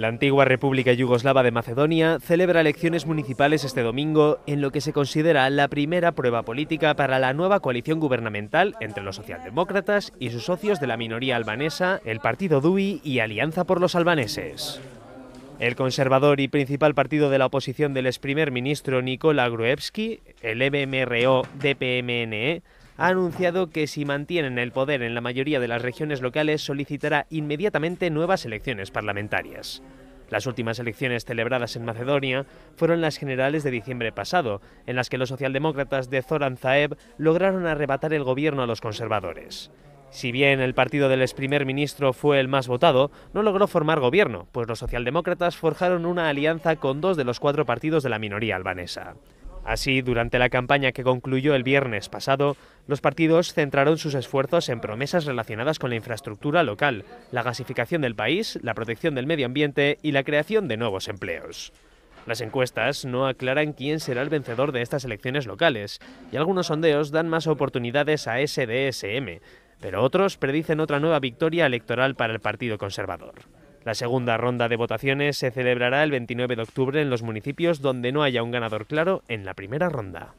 La antigua República Yugoslava de Macedonia celebra elecciones municipales este domingo en lo que se considera la primera prueba política para la nueva coalición gubernamental entre los socialdemócratas y sus socios de la minoría albanesa, el partido DUI y Alianza por los Albaneses. El conservador y principal partido de la oposición del ex primer ministro Nikola Gruevski, el MMRO-DPMNE, ha anunciado que si mantienen el poder en la mayoría de las regiones locales solicitará inmediatamente nuevas elecciones parlamentarias. Las últimas elecciones celebradas en Macedonia fueron las generales de diciembre pasado, en las que los socialdemócratas de Zoran Zaev lograron arrebatar el gobierno a los conservadores. Si bien el partido del ex primer ministro fue el más votado, no logró formar gobierno, pues los socialdemócratas forjaron una alianza con dos de los cuatro partidos de la minoría albanesa. Así, durante la campaña que concluyó el viernes pasado, los partidos centraron sus esfuerzos en promesas relacionadas con la infraestructura local, la gasificación del país, la protección del medio ambiente y la creación de nuevos empleos. Las encuestas no aclaran quién será el vencedor de estas elecciones locales, y algunos sondeos dan más oportunidades a SDSM, pero otros predicen otra nueva victoria electoral para el Partido Conservador. La segunda ronda de votaciones se celebrará el 29 de octubre en los municipios donde no haya un ganador claro en la primera ronda.